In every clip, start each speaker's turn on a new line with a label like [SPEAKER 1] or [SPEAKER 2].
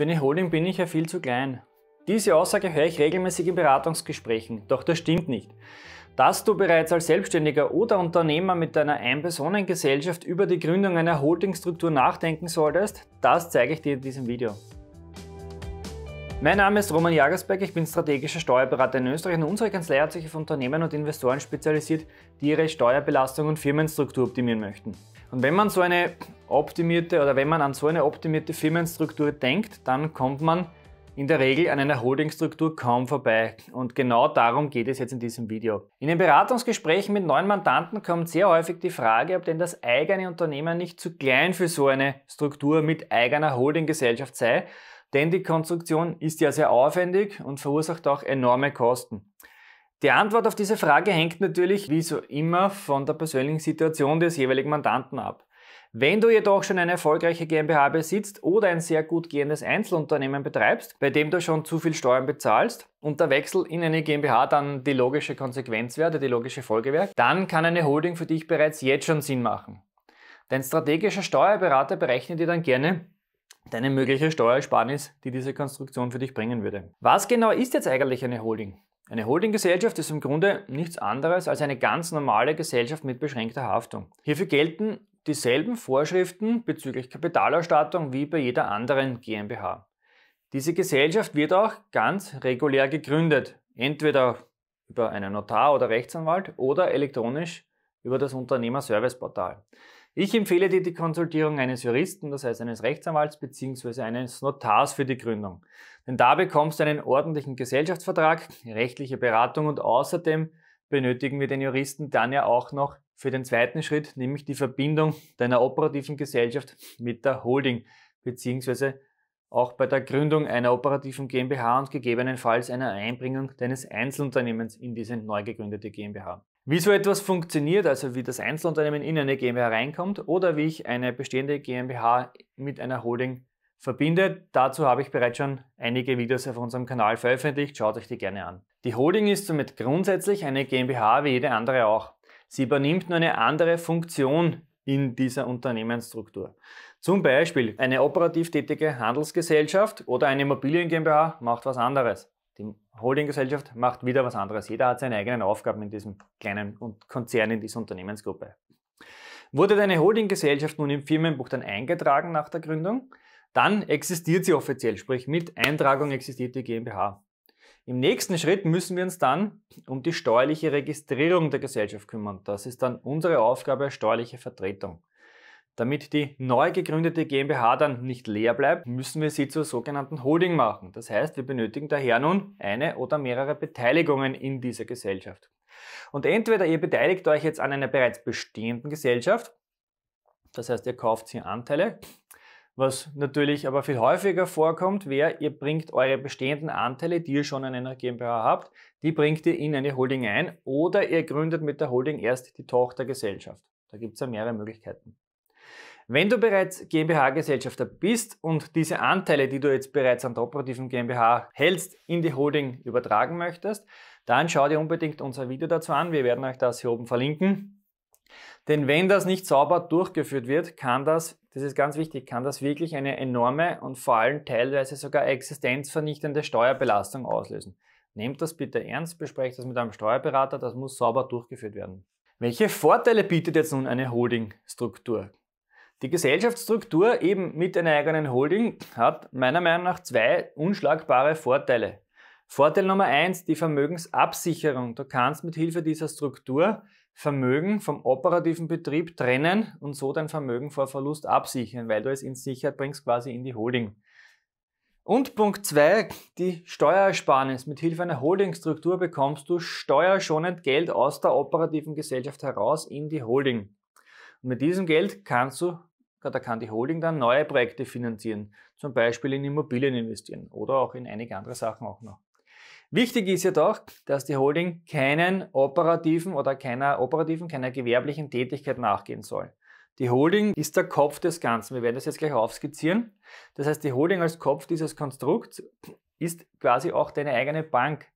[SPEAKER 1] Für eine Holding bin ich ja viel zu klein. Diese Aussage höre ich regelmäßig in Beratungsgesprächen, doch das stimmt nicht. Dass du bereits als Selbstständiger oder Unternehmer mit deiner Ein-Personen-Gesellschaft über die Gründung einer Holdingstruktur nachdenken solltest, das zeige ich dir in diesem Video. Mein Name ist Roman Jagersberg, ich bin strategischer Steuerberater in Österreich und unsere Kanzlei hat sich auf Unternehmen und Investoren spezialisiert, die ihre Steuerbelastung und Firmenstruktur optimieren möchten. Und wenn man so eine optimierte oder wenn man an so eine optimierte Firmenstruktur denkt, dann kommt man in der Regel an einer Holdingstruktur kaum vorbei. Und genau darum geht es jetzt in diesem Video. In den Beratungsgesprächen mit neuen Mandanten kommt sehr häufig die Frage, ob denn das eigene Unternehmen nicht zu klein für so eine Struktur mit eigener Holdinggesellschaft sei. Denn die Konstruktion ist ja sehr aufwendig und verursacht auch enorme Kosten. Die Antwort auf diese Frage hängt natürlich, wie so immer, von der persönlichen Situation des jeweiligen Mandanten ab. Wenn du jedoch schon eine erfolgreiche GmbH besitzt oder ein sehr gut gehendes Einzelunternehmen betreibst, bei dem du schon zu viel Steuern bezahlst und der Wechsel in eine GmbH dann die logische Konsequenz wäre, die logische Folge wäre, dann kann eine Holding für dich bereits jetzt schon Sinn machen. Dein strategischer Steuerberater berechnet dir dann gerne deine mögliche Steuersparnis, die diese Konstruktion für dich bringen würde. Was genau ist jetzt eigentlich eine Holding? Eine Holdinggesellschaft ist im Grunde nichts anderes als eine ganz normale Gesellschaft mit beschränkter Haftung. Hierfür gelten dieselben Vorschriften bezüglich Kapitalausstattung wie bei jeder anderen GmbH. Diese Gesellschaft wird auch ganz regulär gegründet, entweder über einen Notar oder Rechtsanwalt oder elektronisch über das Unternehmerserviceportal. Ich empfehle dir die Konsultierung eines Juristen, das heißt eines Rechtsanwalts bzw. eines Notars für die Gründung. Denn da bekommst du einen ordentlichen Gesellschaftsvertrag, rechtliche Beratung und außerdem benötigen wir den Juristen dann ja auch noch für den zweiten Schritt, nämlich die Verbindung deiner operativen Gesellschaft mit der Holding, beziehungsweise auch bei der Gründung einer operativen GmbH und gegebenenfalls einer Einbringung deines Einzelunternehmens in diese neu gegründete GmbH. Wie so etwas funktioniert, also wie das Einzelunternehmen in eine GmbH reinkommt oder wie ich eine bestehende GmbH mit einer Holding verbinde, dazu habe ich bereits schon einige Videos auf unserem Kanal veröffentlicht. Schaut euch die gerne an. Die Holding ist somit grundsätzlich eine GmbH wie jede andere auch. Sie übernimmt nur eine andere Funktion in dieser Unternehmensstruktur. Zum Beispiel eine operativ tätige Handelsgesellschaft oder eine Immobilien GmbH macht was anderes. Die Holdinggesellschaft macht wieder was anderes. Jeder hat seine eigenen Aufgaben in diesem kleinen Konzern, in dieser Unternehmensgruppe. Wurde deine Holdinggesellschaft nun im Firmenbuch dann eingetragen nach der Gründung, dann existiert sie offiziell, sprich mit Eintragung existiert die GmbH. Im nächsten Schritt müssen wir uns dann um die steuerliche Registrierung der Gesellschaft kümmern. Das ist dann unsere Aufgabe steuerliche Vertretung. Damit die neu gegründete GmbH dann nicht leer bleibt, müssen wir sie zur sogenannten Holding machen. Das heißt, wir benötigen daher nun eine oder mehrere Beteiligungen in dieser Gesellschaft. Und entweder ihr beteiligt euch jetzt an einer bereits bestehenden Gesellschaft, das heißt, ihr kauft hier Anteile was natürlich aber viel häufiger vorkommt, wäre, ihr bringt eure bestehenden Anteile, die ihr schon an einer GmbH habt, die bringt ihr in eine Holding ein oder ihr gründet mit der Holding erst die Tochtergesellschaft. Da gibt es ja mehrere Möglichkeiten. Wenn du bereits GmbH-Gesellschafter bist und diese Anteile, die du jetzt bereits an der operativen GmbH hältst, in die Holding übertragen möchtest, dann schau dir unbedingt unser Video dazu an. Wir werden euch das hier oben verlinken. Denn wenn das nicht sauber durchgeführt wird, kann das das ist ganz wichtig. Kann das wirklich eine enorme und vor allem teilweise sogar existenzvernichtende Steuerbelastung auslösen? Nehmt das bitte ernst, besprecht das mit einem Steuerberater, das muss sauber durchgeführt werden. Welche Vorteile bietet jetzt nun eine Holdingstruktur? Die Gesellschaftsstruktur eben mit einer eigenen Holding hat meiner Meinung nach zwei unschlagbare Vorteile. Vorteil Nummer eins, die Vermögensabsicherung. Du kannst mit Hilfe dieser Struktur Vermögen vom operativen Betrieb trennen und so dein Vermögen vor Verlust absichern, weil du es in Sicherheit bringst, quasi in die Holding. Und Punkt 2, die Steuersparnis. Mit Hilfe einer Holdingstruktur bekommst du steuerschonend Geld aus der operativen Gesellschaft heraus in die Holding. Und mit diesem Geld kannst du, da kann die Holding dann neue Projekte finanzieren, zum Beispiel in Immobilien investieren oder auch in einige andere Sachen auch noch. Wichtig ist jedoch, dass die Holding keinen operativen oder keiner operativen, keiner gewerblichen Tätigkeit nachgehen soll. Die Holding ist der Kopf des Ganzen. Wir werden das jetzt gleich aufskizzieren. Das heißt, die Holding als Kopf dieses Konstrukts ist quasi auch deine eigene Bank.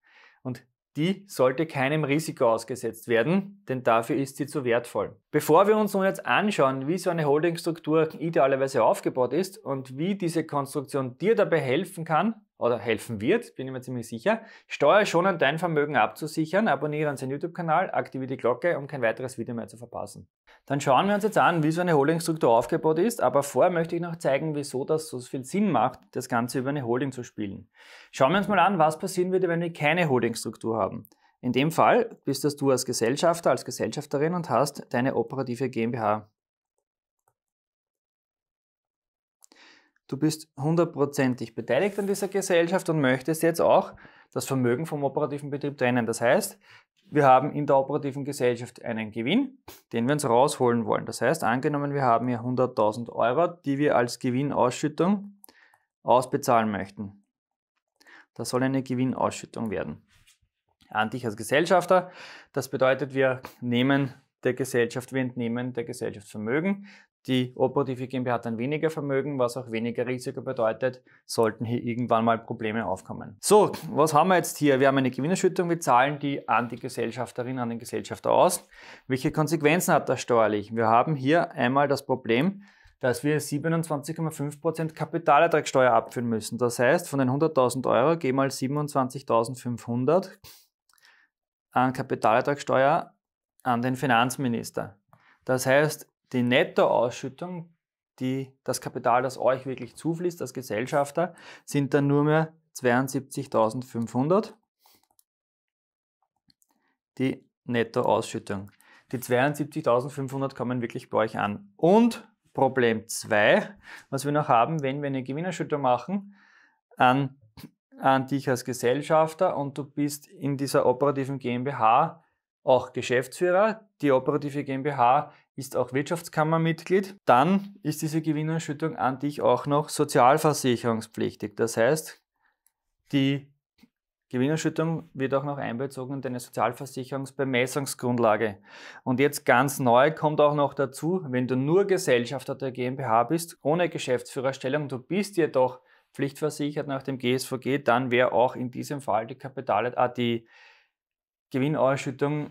[SPEAKER 1] Und die sollte keinem Risiko ausgesetzt werden, denn dafür ist sie zu wertvoll. Bevor wir uns nun jetzt anschauen, wie so eine Holdingstruktur idealerweise aufgebaut ist und wie diese Konstruktion dir dabei helfen kann, oder helfen wird, bin ich mir ziemlich sicher, steuerschonend dein Vermögen abzusichern. Abonniere unseren YouTube-Kanal, aktiviere die Glocke, um kein weiteres Video mehr zu verpassen. Dann schauen wir uns jetzt an, wie so eine Holdingstruktur aufgebaut ist, aber vorher möchte ich noch zeigen, wieso das so viel Sinn macht, das Ganze über eine Holding zu spielen. Schauen wir uns mal an, was passieren würde, wenn wir keine Holdingstruktur haben. In dem Fall bist das du als Gesellschafter, als Gesellschafterin und hast deine operative GmbH. du bist hundertprozentig beteiligt an dieser Gesellschaft und möchtest jetzt auch das Vermögen vom operativen Betrieb trennen. Das heißt, wir haben in der operativen Gesellschaft einen Gewinn, den wir uns rausholen wollen. Das heißt, angenommen, wir haben hier 100.000 Euro, die wir als Gewinnausschüttung ausbezahlen möchten. Das soll eine Gewinnausschüttung werden. An dich als Gesellschafter. Das bedeutet, wir nehmen der Gesellschaft, wir entnehmen der Gesellschaft Vermögen. Die operative GmbH hat dann weniger Vermögen, was auch weniger Risiko bedeutet, sollten hier irgendwann mal Probleme aufkommen. So, was haben wir jetzt hier? Wir haben eine Gewinnerschüttung, wir zahlen die an die Gesellschafterin, an den Gesellschafter aus. Welche Konsequenzen hat das steuerlich? Wir haben hier einmal das Problem, dass wir 27,5% Kapitalertragssteuer abführen müssen. Das heißt, von den 100.000 Euro gehen mal 27.500 an Kapitalertragssteuer an den Finanzminister. Das heißt, die Nettoausschüttung, die, das Kapital, das euch wirklich zufließt als Gesellschafter, sind dann nur mehr 72.500. Die Nettoausschüttung. Die 72.500 kommen wirklich bei euch an. Und Problem 2, was wir noch haben, wenn wir eine Gewinnerschüttung machen an, an dich als Gesellschafter und du bist in dieser operativen GmbH auch Geschäftsführer. Die operative GmbH ist auch Wirtschaftskammermitglied, dann ist diese Gewinnausschüttung an dich auch noch sozialversicherungspflichtig. Das heißt, die Gewinnausschüttung wird auch noch einbezogen in deine Sozialversicherungsbemessungsgrundlage. Und jetzt ganz neu kommt auch noch dazu, wenn du nur Gesellschafter der GmbH bist, ohne Geschäftsführerstellung, du bist jedoch pflichtversichert nach dem GSVG, dann wäre auch in diesem Fall die Kapital, ah, die Gewinnausschüttung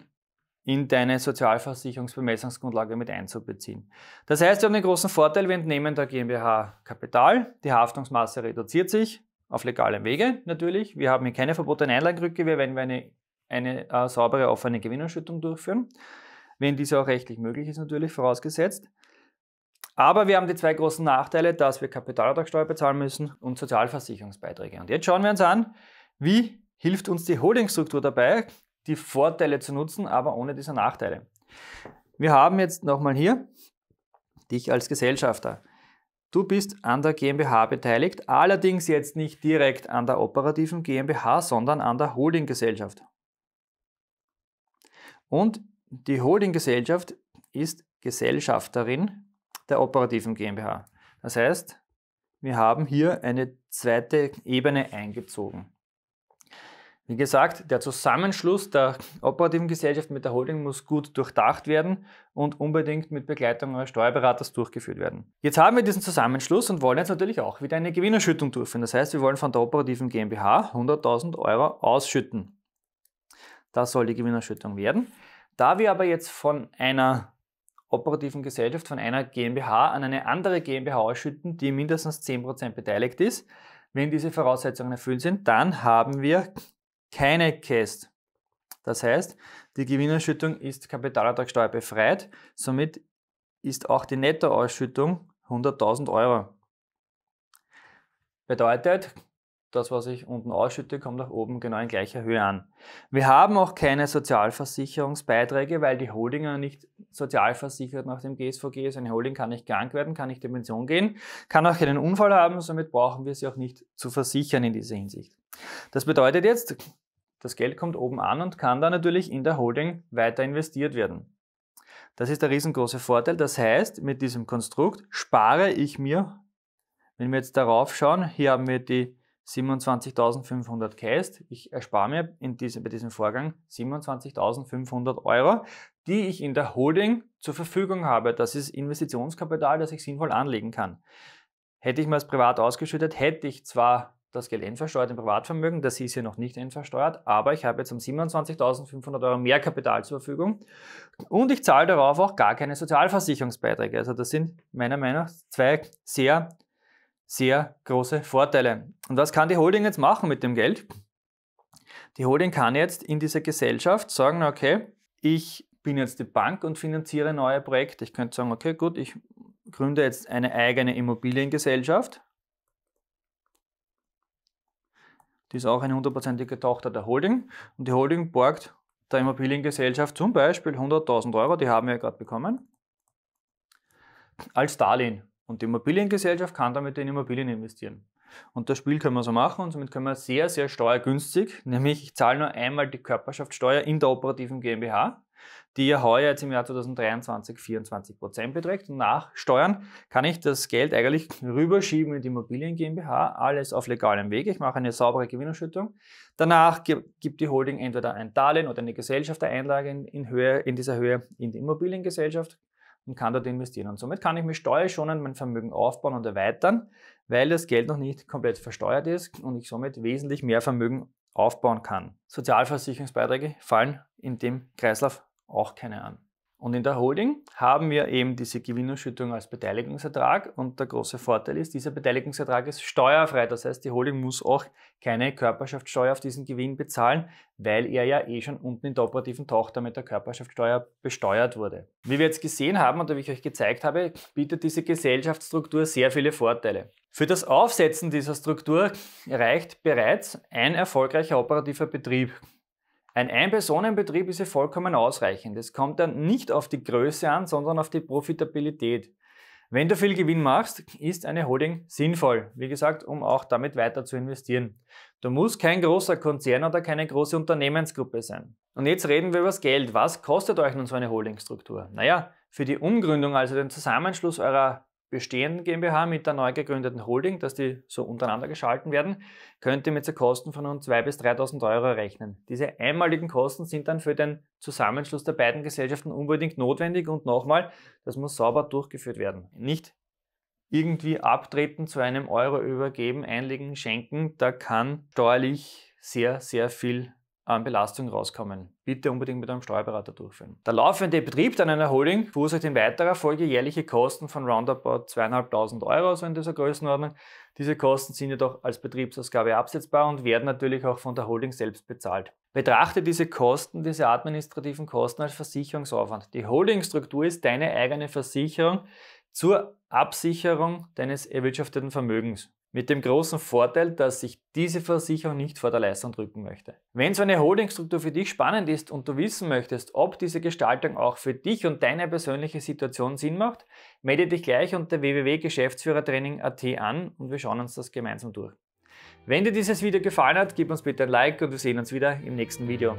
[SPEAKER 1] in deine Sozialversicherungsbemessungsgrundlage mit einzubeziehen. Das heißt, wir haben den großen Vorteil, wir entnehmen der GmbH Kapital, die Haftungsmasse reduziert sich, auf legalem Wege natürlich. Wir haben hier keine verbotene Einlagenrückgewehr, wenn wir eine, eine äh, saubere offene Gewinnerschüttung durchführen, wenn diese auch rechtlich möglich ist natürlich, vorausgesetzt. Aber wir haben die zwei großen Nachteile, dass wir Kapitalertragsteuer bezahlen müssen und Sozialversicherungsbeiträge. Und jetzt schauen wir uns an, wie hilft uns die Holdingstruktur dabei, die Vorteile zu nutzen, aber ohne diese Nachteile. Wir haben jetzt nochmal hier dich als Gesellschafter. Du bist an der GmbH beteiligt, allerdings jetzt nicht direkt an der operativen GmbH, sondern an der Holdinggesellschaft. Und die Holdinggesellschaft ist Gesellschafterin der operativen GmbH. Das heißt, wir haben hier eine zweite Ebene eingezogen. Wie gesagt, der Zusammenschluss der operativen Gesellschaft mit der Holding muss gut durchdacht werden und unbedingt mit Begleitung eures Steuerberaters durchgeführt werden. Jetzt haben wir diesen Zusammenschluss und wollen jetzt natürlich auch wieder eine Gewinnerschüttung durchführen. Das heißt, wir wollen von der operativen GmbH 100.000 Euro ausschütten. Das soll die Gewinnerschüttung werden. Da wir aber jetzt von einer operativen Gesellschaft, von einer GmbH an eine andere GmbH ausschütten, die mindestens 10% beteiligt ist, wenn diese Voraussetzungen erfüllt sind, dann haben wir keine Käst. Das heißt, die Gewinnausschüttung ist kapitalertragssteuerbefreit, somit ist auch die Nettoausschüttung 100.000 Euro. Bedeutet, das, was ich unten ausschütte, kommt nach oben genau in gleicher Höhe an. Wir haben auch keine Sozialversicherungsbeiträge, weil die Holding nicht sozialversichert nach dem GSVG ist. Eine Holding kann nicht krank werden, kann nicht in Pension gehen, kann auch keinen Unfall haben, somit brauchen wir sie auch nicht zu versichern in dieser Hinsicht. Das bedeutet jetzt, das Geld kommt oben an und kann dann natürlich in der Holding weiter investiert werden. Das ist der riesengroße Vorteil. Das heißt, mit diesem Konstrukt spare ich mir, wenn wir jetzt darauf schauen, hier haben wir die 27.500 Cast. Ich erspare mir in diese, bei diesem Vorgang 27.500 Euro, die ich in der Holding zur Verfügung habe. Das ist Investitionskapital, das ich sinnvoll anlegen kann. Hätte ich mir das privat ausgeschüttet, hätte ich zwar das Geld entversteuert im Privatvermögen. Das ist hier noch nicht entversteuert, aber ich habe jetzt um 27.500 Euro mehr Kapital zur Verfügung und ich zahle darauf auch gar keine Sozialversicherungsbeiträge. Also das sind meiner Meinung nach zwei sehr, sehr große Vorteile. Und was kann die Holding jetzt machen mit dem Geld? Die Holding kann jetzt in dieser Gesellschaft sagen, okay, ich bin jetzt die Bank und finanziere neue Projekte. Ich könnte sagen, okay, gut, ich gründe jetzt eine eigene Immobiliengesellschaft Die ist auch eine hundertprozentige Tochter der Holding. Und die Holding borgt der Immobiliengesellschaft zum Beispiel 100.000 Euro, die haben wir ja gerade bekommen, als Darlehen. Und die Immobiliengesellschaft kann damit in Immobilien investieren. Und das Spiel können wir so machen und somit können wir sehr, sehr steuergünstig, nämlich ich zahle nur einmal die Körperschaftssteuer in der operativen GmbH die ja heuer jetzt im Jahr 2023 24 Prozent beträgt. Und nach Steuern kann ich das Geld eigentlich rüberschieben in die Immobilien GmbH, alles auf legalem Wege. Ich mache eine saubere Gewinnerschüttung. Danach gibt die Holding entweder ein Darlehen oder eine Gesellschaftereinlage in, in, Höhe, in dieser Höhe in die Immobiliengesellschaft und kann dort investieren. Und somit kann ich mir steuerschonend mein Vermögen aufbauen und erweitern, weil das Geld noch nicht komplett versteuert ist und ich somit wesentlich mehr Vermögen aufbauen kann. Sozialversicherungsbeiträge fallen in dem Kreislauf auch keine an. Und in der Holding haben wir eben diese Gewinnausschüttung als Beteiligungsertrag und der große Vorteil ist, dieser Beteiligungsertrag ist steuerfrei. Das heißt, die Holding muss auch keine Körperschaftssteuer auf diesen Gewinn bezahlen, weil er ja eh schon unten in der operativen Tochter mit der Körperschaftssteuer besteuert wurde. Wie wir jetzt gesehen haben und wie ich euch gezeigt habe, bietet diese Gesellschaftsstruktur sehr viele Vorteile. Für das Aufsetzen dieser Struktur reicht bereits ein erfolgreicher operativer Betrieb. Ein Ein-Personen-Betrieb ist hier vollkommen ausreichend. Es kommt dann nicht auf die Größe an, sondern auf die Profitabilität. Wenn du viel Gewinn machst, ist eine Holding sinnvoll, wie gesagt, um auch damit weiter zu investieren. Du musst kein großer Konzern oder keine große Unternehmensgruppe sein. Und jetzt reden wir über das Geld. Was kostet euch nun so eine Holdingstruktur? Naja, für die Umgründung, also den Zusammenschluss eurer bestehenden GmbH mit der neu gegründeten Holding, dass die so untereinander geschalten werden, könnt ihr mit so Kosten von rund 2.000 bis 3.000 Euro rechnen. Diese einmaligen Kosten sind dann für den Zusammenschluss der beiden Gesellschaften unbedingt notwendig und nochmal, das muss sauber durchgeführt werden. Nicht irgendwie abtreten, zu einem Euro übergeben, einlegen, schenken, da kann steuerlich sehr, sehr viel an Belastung rauskommen. Bitte unbedingt mit einem Steuerberater durchführen. Der laufende Betrieb dann einer Holding verursacht in weiterer Folge jährliche Kosten von roundabout 2.500 Euro, so in dieser Größenordnung. Diese Kosten sind jedoch als Betriebsausgabe absetzbar und werden natürlich auch von der Holding selbst bezahlt. Betrachte diese Kosten, diese administrativen Kosten als Versicherungsaufwand. Die Holdingstruktur ist deine eigene Versicherung zur Absicherung deines erwirtschafteten Vermögens. Mit dem großen Vorteil, dass ich diese Versicherung nicht vor der Leistung drücken möchte. Wenn so eine Holdingstruktur für dich spannend ist und du wissen möchtest, ob diese Gestaltung auch für dich und deine persönliche Situation Sinn macht, melde dich gleich unter www.geschäftsführertraining.at an und wir schauen uns das gemeinsam durch. Wenn dir dieses Video gefallen hat, gib uns bitte ein Like und wir sehen uns wieder im nächsten Video.